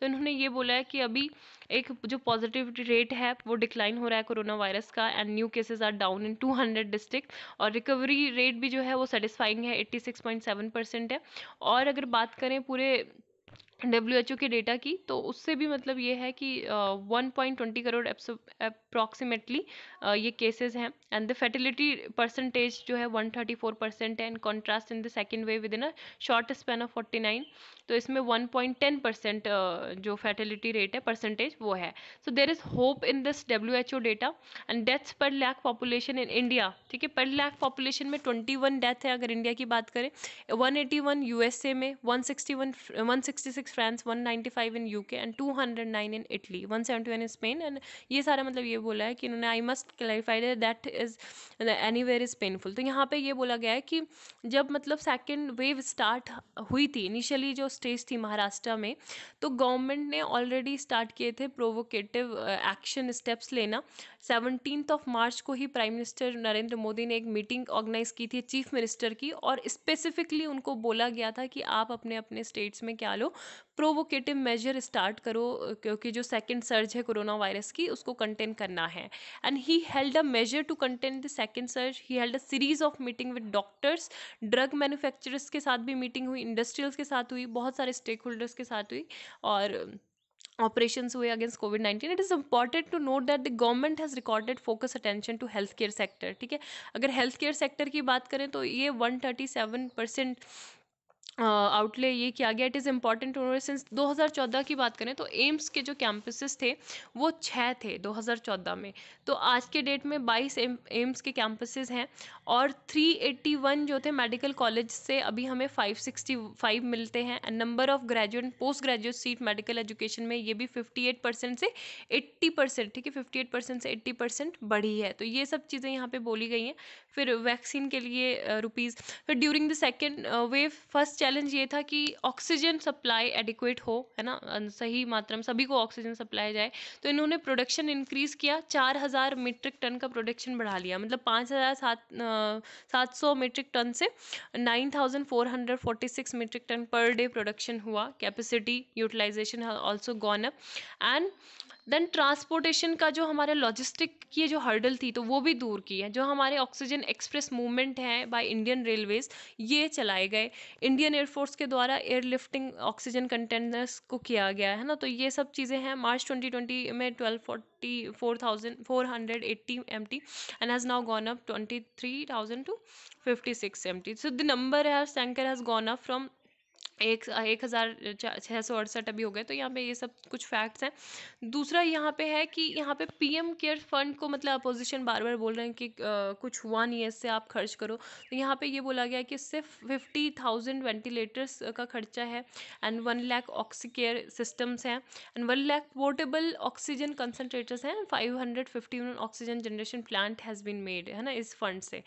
तो इन्होंने ये बोला है कि अभी एक जो पॉजिटिविटी रेट है वो डिक्लाइन हो रहा है कोरोना वायरस का and new cases are down in two hundred district और रिकवरी रेट भी जो है वो सेटिस्फाइंग है 86.7 परसेंट है और अगर बात करें पूरे डब्ल्यू के डेटा की तो उससे भी मतलब ये है कि one point twenty crore approximately uh, ये केसेस हैं एंड द फर्टिलिटी परसेंटेज जो है वन थर्टी फोर परसेंट है in contrast in the second wave within a short span of forty nine तो इसमें वन पॉइंट टेन परसेंट जो फैटिलिटी रेट है परसेंटेज वो है so there is hope in this W H O data and deaths per lakh population in India ठीक है पर लैक पॉपुलेशन में ट्वेंटी वन डेथ है अगर इंडिया की बात करें one one eighty U S A में one one one sixty sixty six France one ninety five in U K and two hundred nine in Italy one seventy one in Spain and ये सारा मतलब ये बोला है कि इन्होंने I must clarify that is anywhere is painful तो यहाँ पर ये बोला गया है कि जब मतलब सेकेंड वेव स्टार्ट हुई थी इनिशियली जो स्टेज थी महाराष्ट्र में तो गवर्नमेंट ने ऑलरेडी स्टार्ट किए थे प्रोवोकेटिव एक्शन स्टेप्स लेना सेवनटीन ऑफ मार्च को ही प्राइम मिनिस्टर नरेंद्र मोदी ने एक मीटिंग ऑर्गेनाइज की थी चीफ मिनिस्टर की और स्पेसिफिकली उनको बोला गया था कि आप अपने अपने स्टेट्स में क्या लो प्रोवोकेटिव मेजर स्टार्ट करो uh, क्योंकि जो सेकेंड सर्ज है कोरोना वायरस की उसको कंटेन करना है and he held a measure to contain the second surge he held a series of meeting with doctors drug manufacturers के साथ भी मीटिंग हुई इंडस्ट्रियल्स के साथ हुई बहुत बहुत सारे स्टेक होल्डर्स के साथ हुई और ऑपरेशंस um, हुए against covid nineteen it is important to note that the government has recorded focus attention to health care sector ठीक है अगर हेल्थ केयर सेक्टर की बात करें तो ये one thirty seven percent outlay ये किया गया इट इज़ इम्पॉर्टेंट उन्होंने सिंस 2014 की बात करें तो एम्स के जो कैंपसेस थे वो छः थे 2014 में तो आज के डेट में 22 एम्स के कैंपसेस हैं और 381 जो थे मेडिकल कॉलेज से अभी हमें 565 मिलते हैं and number of graduate post graduate seat medical education में ये भी फिफ्टी परसेंट से एट्टी परसेंट ठीक है फिफ्टी परसेंट से एट्टी परसेंट बढ़ी है तो ये सब चीज़ें यहाँ पर बोली गई हैं फिर वैक्सीन के लिए रुपीज़ फिर during the second wave first challenge ये था कि ऑक्सीजन सप्लाई एडिक्वेट हो है ना सही मात्रा में सभी को ऑक्सीजन सप्लाई जाए तो इन्होंने प्रोडक्शन इंक्रीज़ किया चार हज़ार मीट्रिक टन का प्रोडक्शन बढ़ा लिया मतलब पाँच हज़ार सात सात सौ मीट्रिक टन से nine thousand four hundred forty six metric ton per day production हुआ capacity utilization also gone up and then transportation का जो हमारे लॉजिस्टिक की जो हर्डल थी तो वो भी दूर की है जो हमारे ऑक्सीजन एक्सप्रेस मूवमेंट हैं बाय इंडियन रेलवेज ये चलाए गए इंडियन एयरफोर्स के द्वारा एयरलिफ्टिंग ऑक्सीजन कंटेनर्स को किया गया है ना तो ये सब चीज़ें हैं मार्च ट्वेंटी ट्वेंटी में twelve forty four thousand four hundred eighty M T and has now gone up twenty three thousand two fifty six M T so the number has tanker has gone up from एक एक हज़ार छः सौ अड़सठ अभी हो गए तो यहाँ पे ये सब कुछ फैक्ट्स हैं दूसरा यहाँ पे है कि यहाँ पे पीएम केयर फंड को मतलब अपोजिशन बार बार बोल रहे हैं कि आ, कुछ वन ईयर से आप खर्च करो तो यहाँ पे ये बोला गया है कि सिर्फ फिफ्टी थाउजेंड वेंटिलेटर्स का खर्चा है and one lakh oxy care systems हैं and one lakh portable oxygen concentrators हैं five hundred fifty oxygen generation plant has been made है ना इस फंड से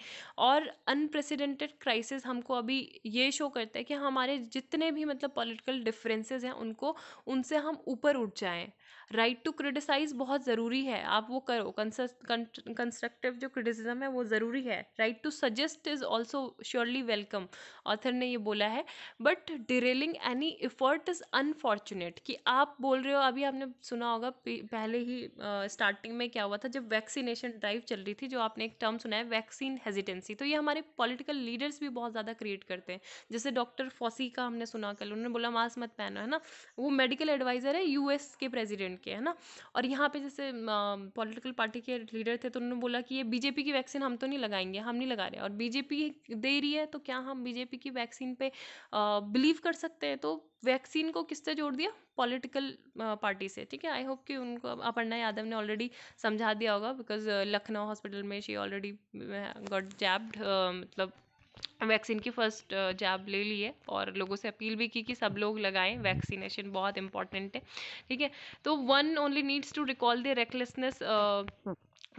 और अनप्रेसिडेंटेड क्राइसिस हमको अभी ये शो करता है कि हमारे जितने जितने भी मतलब पॉलिटिकल डिफरेंसेस हैं उनको उनसे हम ऊपर उठ जाएं राइट टू क्रिटिसाइज बहुत ज़रूरी है आप वो करो कंस्ट्रक्टिव जो क्रिटिसिज्म है वो ज़रूरी है right to suggest is also surely welcome author ने ये बोला है but derailing any effort is unfortunate कि आप बोल रहे हो अभी आपने सुना होगा पहले ही स्टार्टिंग uh, में क्या हुआ था जब वैक्सीनेशन ड्राइव चल रही थी जो आपने एक टर्म सुना है वैक्सीन हेजिटेंसी तो ये हमारे पॉलिटिकल लीडर्स भी बहुत ज़्यादा क्रिएट करते हैं जैसे डॉक्टर फॉसी का हमने सुना कल उन्होंने बोला मास्क मत पहनो है ना वो मेडिकल एडवाइज़र है यूएस के प्रेजिडेंट प्रेसिडेंट के है ना और यहाँ पे जैसे पॉलिटिकल पार्टी के लीडर थे तो उन्होंने बोला कि ये बीजेपी की वैक्सीन हम तो नहीं लगाएंगे हम नहीं लगा रहे और बीजेपी दे रही है तो क्या हम बीजेपी की वैक्सीन पे बिलीव कर सकते हैं तो वैक्सीन को किससे जोड़ दिया पॉलिटिकल पार्टी से ठीक है आई होप कि उनको अपर्णा यादव ने ऑलरेडी समझा दिया होगा बिकॉज लखनऊ हॉस्पिटल में शी ऑलरेडी गॉट जैब्ड मतलब वैक्सीन की फर्स्ट जैब ले ली है और लोगों से अपील भी की कि सब लोग लगाएं वैक्सीनेशन बहुत इंपॉर्टेंट है ठीक है तो one only needs to recall the recklessness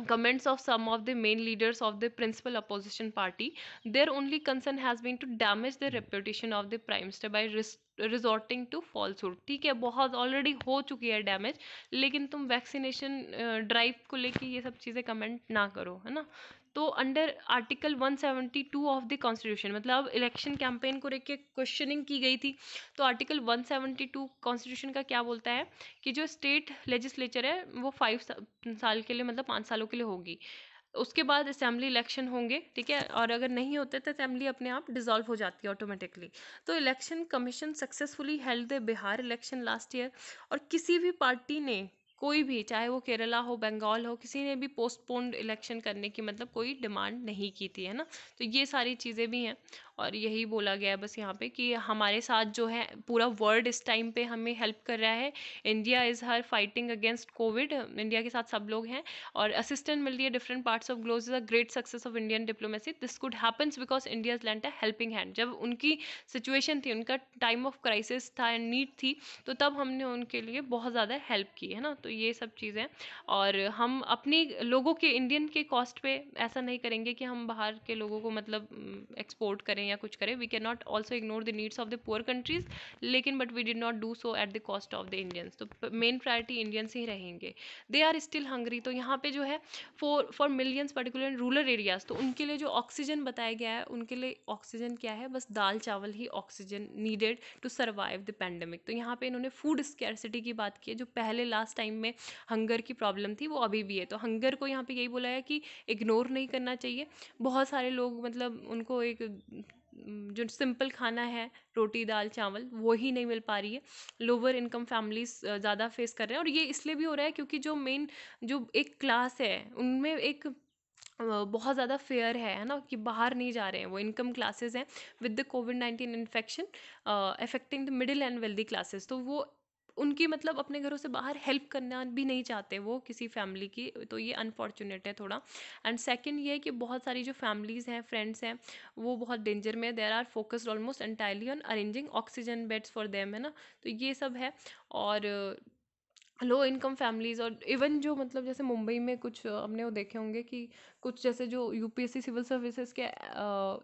comments of some of the main leaders of the principal opposition party their only concern has been to damage the reputation of the prime minister by resorting to falsehood ठीक है बहुत ऑलरेडी हो चुकी है डैमेज लेकिन तुम वैक्सीनेशन ड्राइव को लेके ये सब चीज़ें कमेंट ना करो है ना तो under article 172 of the constitution मतलब इलेक्शन कैंपेन को लेकर क्वेश्चनिंग की गई थी तो आर्टिकल 172 कॉन्स्टिट्यूशन का क्या बोलता है कि जो स्टेट लेजिस्लेचर है वो फाइव साल के लिए मतलब पाँच सालों के लिए होगी उसके बाद असेंबली इलेक्शन होंगे ठीक है और अगर नहीं होते तो असेंबली अपने आप डिसॉल्व हो जाती है ऑटोमेटिकली तो election commission successfully held the Bihar election last year और किसी भी पार्टी ने कोई भी चाहे वो केरला हो बंगाल हो किसी ने भी पोस्टपोन्ड इलेक्शन करने की मतलब कोई डिमांड नहीं की थी है ना तो ये सारी चीज़ें भी हैं और यही बोला गया है बस यहाँ पे कि हमारे साथ जो है पूरा वर्ल्ड इस टाइम पे हमें हेल्प कर रहा है India is her fighting against Covid India के साथ सब लोग हैं और असिस्टेंट मिल रही है different parts of globe is a great success of Indian diplomacy this could happens because India lent a helping hand जब उनकी सिचुएशन थी उनका टाइम ऑफ क्राइसिस था एंड नीड थी तो तब हमने उनके लिए बहुत ज़्यादा हेल्प की है ना तो ये सब चीज़ें और हम अपनी लोगों के इंडियन के कॉस्ट पे ऐसा नहीं करेंगे कि हम बाहर के लोगों को मतलब एक्सपोर्ट mm, करें करें या कुछ करें we can not also ignore the needs of the poor countries लेकिन but we did not do so at the cost of the Indians तो मेन प्रायोरिटी इंडियंस ही रहेंगे दे आर स्टिल हंग्री तो यहाँ पे जो है for for millions particular rural areas तो उनके लिए जो ऑक्सीजन बताया गया है उनके लिए ऑक्सीजन क्या है बस दाल चावल ही oxygen needed to survive the pandemic तो यहाँ पे इन्होंने फूड स्कैरसिटी की बात की है जो पहले लास्ट टाइम में हंगर की प्रॉब्लम थी वो अभी भी है तो हंगर को यहाँ पे यही बोला है कि इग्नोर नहीं करना चाहिए बहुत सारे लोग मतलब उनको एक जो सिंपल खाना है रोटी दाल चावल वो ही नहीं मिल पा रही है लोअर इनकम फैमिलीज ज़्यादा फेस कर रहे हैं और ये इसलिए भी हो रहा है क्योंकि जो मेन जो एक क्लास है उनमें एक बहुत ज़्यादा फेयर है है ना कि बाहर नहीं जा रहे हैं वो इनकम क्लासेस हैं with the Covid nineteen infection affecting the middle and wealthy classes तो वो उनकी मतलब अपने घरों से बाहर हेल्प करना भी नहीं चाहते वो किसी फैमिली की तो ये अनफॉर्चुनेट है थोड़ा एंड सेकेंड ये है कि बहुत सारी जो फैमिलीज़ हैं फ्रेंड्स हैं वो बहुत डेंजर में there are focused almost entirely on arranging oxygen beds for them है ना तो ये सब है और लो इनकम फैमिलीज़ और इवन जो मतलब जैसे मुंबई में कुछ हमने वो देखे होंगे कि कुछ जैसे जो यूपीएससी सिविल सर्विसेज के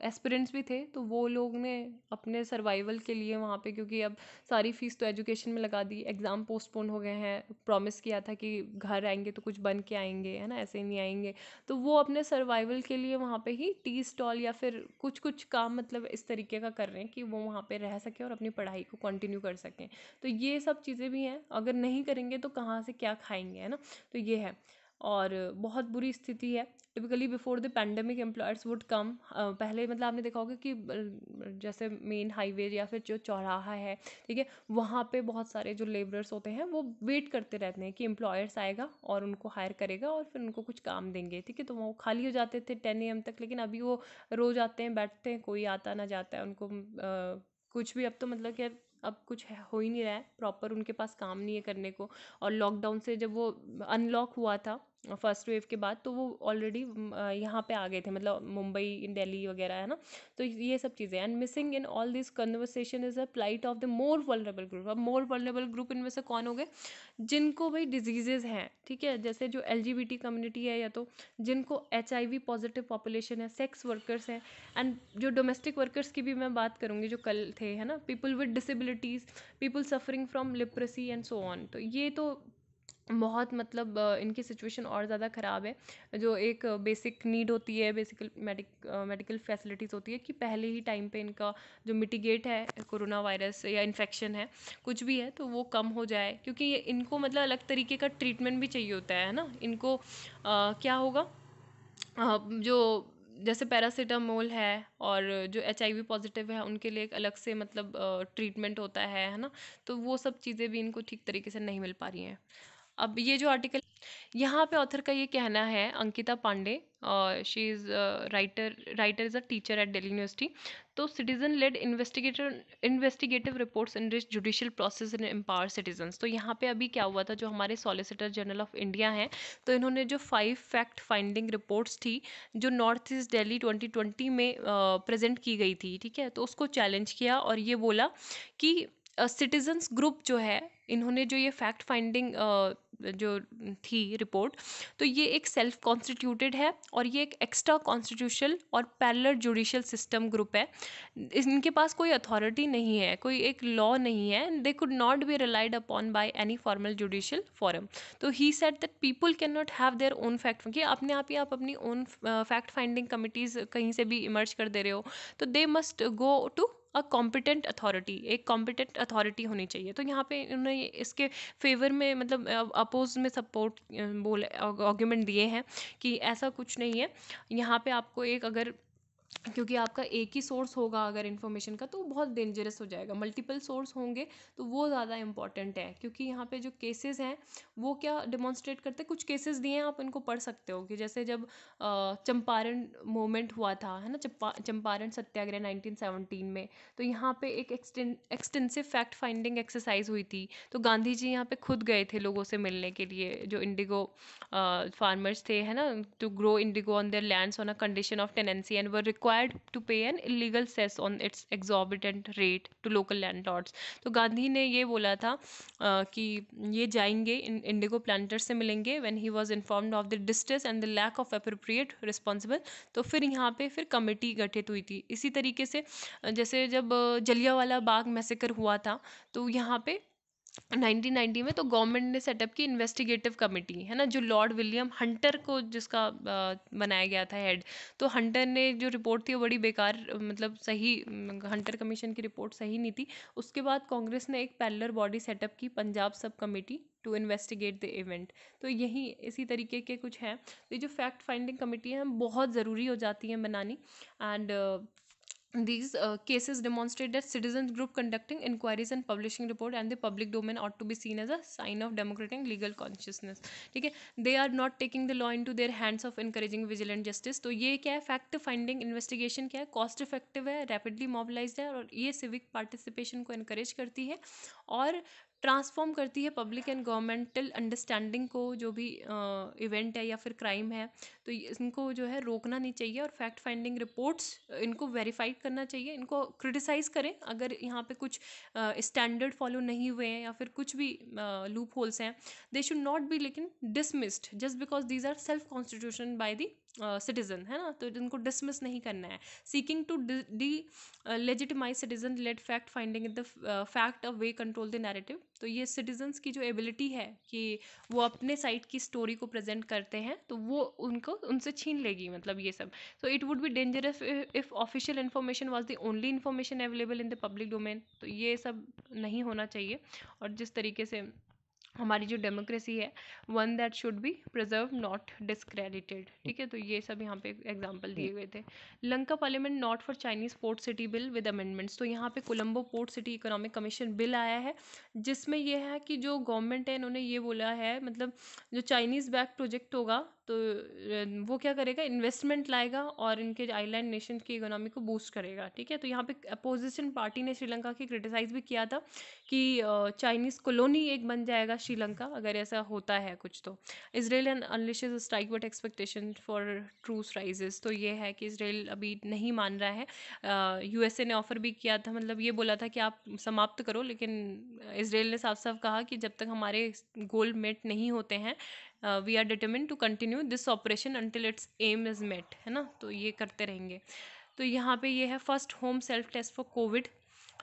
एस्पिरेंट्स भी थे तो वो लोग ने अपने सर्वाइवल के लिए वहाँ पे क्योंकि अब सारी फीस तो एजुकेशन में लगा दी एग्ज़ाम पोस्टपोन हो गए हैं प्रॉमिस किया था कि घर आएंगे तो कुछ बन के आएंगे है ना ऐसे ही नहीं आएंगे तो वो अपने सर्वाइवल के लिए वहाँ पर ही टी स्टॉल या फिर कुछ कुछ काम मतलब इस तरीके का कर रहे हैं कि वो वहाँ पर रह सकें और अपनी पढ़ाई को कंटिन्यू कर सकें तो ये सब चीज़ें भी हैं अगर नहीं करेंगे तो कहाँ से क्या खाएंगे है ना तो ये है और बहुत बुरी स्थिति है typically before the pandemic employers would come पहले मतलब आपने देखा होगा कि जैसे मेन हाईवे या फिर जो चौराहा है ठीक है वहाँ पे बहुत सारे जो लेबरर्स होते हैं वो वेट करते रहते हैं कि एम्प्लॉयर्स आएगा और उनको हायर करेगा और फिर उनको कुछ काम देंगे ठीक है तो वो खाली हो जाते थे टेन ए तक लेकिन अभी वो रोज़ आते हैं बैठते हैं कोई आता ना जाता है उनको आ, कुछ भी अब तो मतलब क्या अब कुछ हो ही नहीं रहा है प्रॉपर उनके पास काम नहीं है करने को और लॉकडाउन से जब वो अनलॉक हुआ था फर्स्ट वेव के बाद तो वो ऑलरेडी यहाँ पे आ गए थे मतलब मुंबई इन दिल्ली वगैरह है ना तो ये सब चीज़ें and missing in all this conversation is a plight of the more vulnerable group अब मोर वर्लेबल ग्रुप इनमें से कौन हो गए जिनको भाई डिजीजेज हैं ठीक है जैसे जो एल कम्युनिटी है या तो जिनको एच पॉजिटिव पॉपुलेशन है सेक्स वर्कर्स हैं एंड जो डोमेस्टिक वर्कर्स की भी मैं बात करूँगी जो कल थे है ना people with disabilities people suffering from leprosy and so on तो ये तो बहुत मतलब इनकी सिचुएशन और ज़्यादा ख़राब है जो एक बेसिक नीड होती है बेसिकल मेडिकल फैसिलिटीज़ होती है कि पहले ही टाइम पे इनका जो मिटिगेट है कोरोना वायरस या इन्फेक्शन है कुछ भी है तो वो कम हो जाए क्योंकि इनको मतलब अलग तरीके का ट्रीटमेंट भी चाहिए होता है ना इनको आ, क्या होगा आ, जो जैसे पैरासीटामोल है और जो एच पॉजिटिव है उनके लिए एक अलग से मतलब ट्रीटमेंट होता है है ना तो वो सब चीज़ें भी इनको ठीक तरीके से नहीं मिल पा रही हैं अब ये जो आर्टिकल यहाँ पे ऑथर का ये कहना है Ankita Pandey she is writer writer is a teacher at Delhi university तो citizen led investigator investigative reports reach judicial process in empower citizen तो यहाँ पे अभी क्या हुआ था जो हमारे सॉलिसिटर जनरल ऑफ इंडिया हैं तो इन्होंने जो फाइव फैक्ट फाइंडिंग रिपोर्ट्स थी जो नॉर्थ ईस्ट दिल्ली 2020 में प्रेजेंट की गई थी ठीक है तो उसको चैलेंज किया और ये बोला कि सिटीजन्स ग्रुप जो है इन्होंने जो ये फैक्ट फाइंडिंग जो थी रिपोर्ट तो ये एक सेल्फ कॉन्स्टिट्यूटेड है और ये एक एक्स्ट्रा कॉन्स्टिट्यूशनल और पैरलर जुडिशल सिस्टम ग्रुप है इनके पास कोई अथॉरिटी नहीं है कोई एक लॉ नहीं है they could not be relied upon by any formal judicial forum तो he said that people can not have their own fact कि अपने आप ही आप अपनी ओन फैक्ट फाइंडिंग कमिटीज़ कहीं से भी इमर्ज कर दे रहे हो तो they must go to a competent authority एक कॉम्पिटेंट अथॉरिटी होनी चाहिए तो यहाँ पे इन्होंने इसके फेवर में मतलब अपोज में सपोर्ट बोले आर्ग्यूमेंट दिए हैं कि ऐसा कुछ नहीं है यहाँ पे आपको एक अगर क्योंकि आपका एक ही सोर्स होगा अगर इन्फॉर्मेशन का तो वो बहुत डेंजरस हो जाएगा मल्टीपल सोर्स होंगे तो वो ज़्यादा इंपॉर्टेंट है क्योंकि यहाँ पे जो केसेस हैं वो क्या डेमोन्स्ट्रेट करते हैं कुछ केसेस दिए हैं आप इनको पढ़ सकते हो कि जैसे जब चंपारण मोमेंट हुआ था है ना चंपा चंपारण सत्याग्रह नाइनटीन में तो यहाँ पर एक एक्सटेंसिव फैक्ट फाइंडिंग एक्सरसाइज हुई थी तो गांधी जी यहाँ पे खुद गए थे लोगों से मिलने के लिए जो इंडिगो फार्मर्स थे है ना to grow indigo on their lands on a condition of tenancy and were required to pay an illegal cess on its exorbitant rate to local landlords तो गांधी ने ये बोला था आ, कि ये जाएंगे इन इंडिगो प्लांटर से मिलेंगे when he was informed of the distress and the lack of appropriate responsible तो फिर यहाँ पर फिर कमेटी गठित हुई थी इसी तरीके से जैसे जब जलियावाला बाग मैसेकर हुआ था तो यहाँ पर 1990 में तो गवर्नमेंट ने सेटअप की इन्वेस्टिगेटिव कमेटी है ना जो लॉर्ड विलियम हंटर को जिसका बनाया गया था हेड तो हंटर ने जो रिपोर्ट थी वो बड़ी बेकार मतलब सही हंटर कमीशन की रिपोर्ट सही नहीं थी उसके बाद कांग्रेस ने एक पैलर बॉडी सेटअप की Punjab sub committee to investigate the event तो यही इसी तरीके के कुछ हैं तो ये जो फैक्ट फाइंडिंग कमेटी है बहुत ज़रूरी हो जाती हैं बनानी and these uh, cases demonstrate that citizens group conducting inquiries and publishing report and the public domain ought to be seen as a sign of democratic legal consciousness theek hai they are not taking the law into their hands of encouraging vigilant justice to ye kya hai fact finding investigation kya hai cost effective hai rapidly mobilized hai aur ye civic participation ko encourage karti hai aur transform करती है पब्लिक एंड गवर्नमेंटल अंडरस्टैंडिंग को जो भी इवेंट है या फिर क्राइम है तो इनको जो है रोकना नहीं चाहिए और फैक्ट फाइंडिंग रिपोर्ट्स इनको वेरीफाइड करना चाहिए इनको क्रिटिसाइज़ करें अगर यहाँ पे कुछ स्टैंडर्ड uh, फॉलो नहीं हुए हैं या फिर कुछ भी लूप होल्स हैं दे शुड नॉट बी लेकिन dismissed just because these are self constitution by the citizen है ना तो इनको डिसमिस नहीं करना है seeking to delegitimize citizen led fact finding the fact of way control the narrative तो ये सिटीजन्स की जो एबिलिटी है कि वो अपने साइड की स्टोरी को प्रेजेंट करते हैं तो वो उनको उनसे छीन लेगी मतलब ये सब so it would be dangerous if official information was the only information available in the public domain तो ये सब नहीं होना चाहिए और जिस तरीके से हमारी जो डेमोक्रेसी है one that should be preserve not discredited ठीक है तो ये सब यहाँ पे एग्ज़ाम्पल दिए गए थे Lanka parliament not for Chinese port city bill with amendments तो यहाँ पे Colombo port city economic commission bill आया है जिसमें यह है कि जो गवर्नमेंट है इन्होंने ये बोला है मतलब जो चाइनीज़ बैक प्रोजेक्ट होगा तो वो क्या करेगा इन्वेस्टमेंट लाएगा और इनके आईलैंड नेशन की इकोनॉमी को बूस्ट करेगा ठीक है तो यहाँ पे अपोजिशन पार्टी ने श्रीलंका की क्रिटिसाइज भी किया था कि चाइनीज़ कॉलोनी एक बन जाएगा श्रीलंका अगर ऐसा होता है कुछ तो Israel and unleash strike what expectation for truce rises तो ये है कि इसराइल अभी नहीं मान रहा है यूएसए ने ऑफर भी किया था मतलब ये बोला था कि आप समाप्त करो लेकिन इसराइल ने साफ साफ कहा कि जब तक हमारे गोल मेट नहीं होते हैं we are determine to continue this operation until its aim is met है ना तो ये करते रहेंगे तो यहाँ पे ये है first home self test for Covid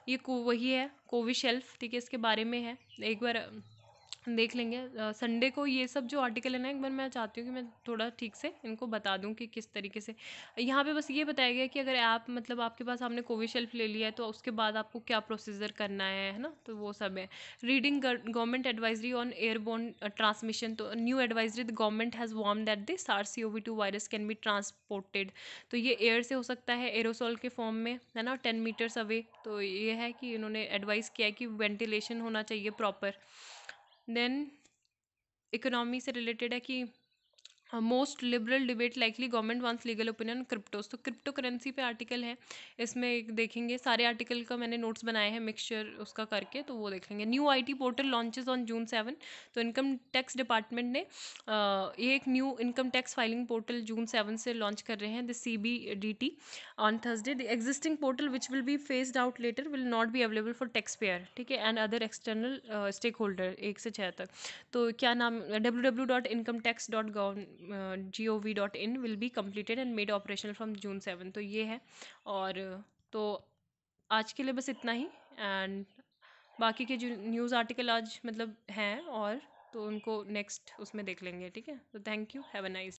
ये को वही है कोविशेल्फ ठीक है इसके बारे में है एक बार देख लेंगे संडे को ये सब जो आर्टिकल है ना एक बार मैं चाहती हूँ कि मैं थोड़ा ठीक से इनको बता दूँ कि किस तरीके से यहाँ पे बस ये बताया गया कि अगर आप मतलब आपके पास आपने कोविशेल्फ ले लिया है तो उसके बाद आपको क्या प्रोसीजर करना है है ना तो वो सब है reading government advisory on airborne transmission तो new advisory the government has warned that this R C O V two virus can be transported तो ये एयर से हो सकता है एरोसोल के फॉर्म में है ना टेन मीटर्स अवे तो ये है कि इन्होंने एडवाइस किया है कि वेंटिलेशन होना चाहिए प्रॉपर देन इकोनॉमी से रिलेटेड है कि most liberal debate likely government wants legal opinion cryptos तो क्रिप्टो करेंसी पे आर्टिकल है इसमें एक देखेंगे सारे आर्टिकल का मैंने नोट्स बनाए हैं मिक्सचर उसका करके तो वो देख लेंगे new IT portal launches on June seven तो इनकम टैक्स डिपार्टमेंट ने ये एक new income tax filing portal June seven से लॉन्च कर रहे हैं the C B D T on Thursday the existing portal which will be phased out later will not be available for tax payer ठीक है and other external stakeholder एक से छः तक तो क्या नाम W W dot income tax dot गवर्न G O V dot in will be completed and made operational from June seven तो ये है और तो आज के लिए बस इतना ही एंड बाकी के जो न्यूज़ आर्टिकल आज मतलब हैं और तो उनको नेक्स्ट उसमें देख लेंगे ठीक है तो thank you have a nice